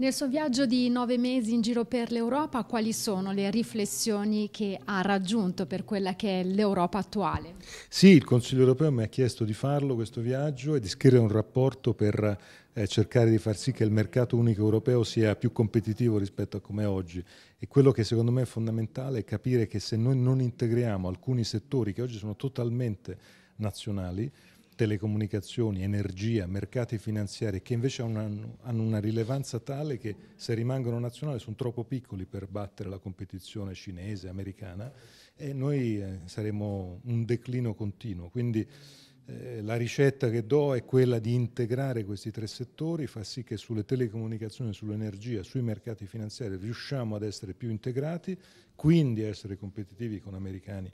Nel suo viaggio di nove mesi in giro per l'Europa, quali sono le riflessioni che ha raggiunto per quella che è l'Europa attuale? Sì, il Consiglio europeo mi ha chiesto di farlo questo viaggio e di scrivere un rapporto per eh, cercare di far sì che il mercato unico europeo sia più competitivo rispetto a come è oggi. E quello che secondo me è fondamentale è capire che se noi non integriamo alcuni settori che oggi sono totalmente nazionali, telecomunicazioni, energia, mercati finanziari, che invece hanno una, rilevanza tale che se rimangono nazionali sono troppo piccoli per battere la competizione cinese, americana, e noi eh, saremo un declino continuo. Quindi eh, la ricetta che do è quella di integrare questi tre settori, far sì che sulle telecomunicazioni, sull'energia, sui mercati finanziari riusciamo ad essere più integrati, quindi a essere competitivi con americani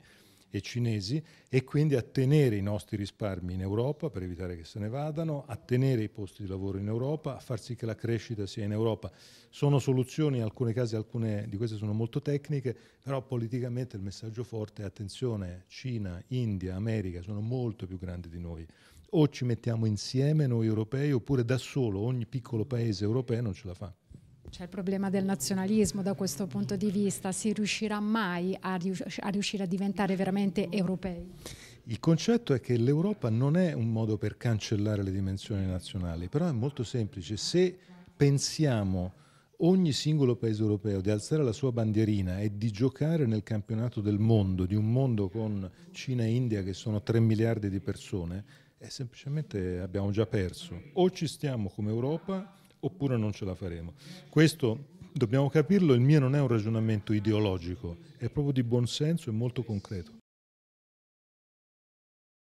e cinesi e quindi a tenere i nostri risparmi in Europa per evitare che se ne vadano, a tenere i posti di lavoro in Europa, a far sì che la crescita sia in Europa. Sono soluzioni, in alcuni casi alcune di queste sono molto tecniche, però politicamente il messaggio forte è attenzione, Cina, India, America sono molto più grandi di noi. O ci mettiamo insieme noi europei oppure da solo ogni piccolo paese europeo non ce la fa. C'è il problema del nazionalismo da questo punto di vista, si riuscirà mai a, rius a riuscire a diventare veramente europei? Il concetto è che l'Europa non è un modo per cancellare le dimensioni nazionali, però è molto semplice. Se pensiamo ogni singolo paese europeo di alzare la sua bandierina e di giocare nel campionato del mondo, di un mondo con Cina e India che sono 3 miliardi di persone, è semplicemente abbiamo già perso. O ci stiamo come Europa oppure non ce la faremo. Questo dobbiamo capirlo, il mio non è un ragionamento ideologico, è proprio di buon senso e molto concreto.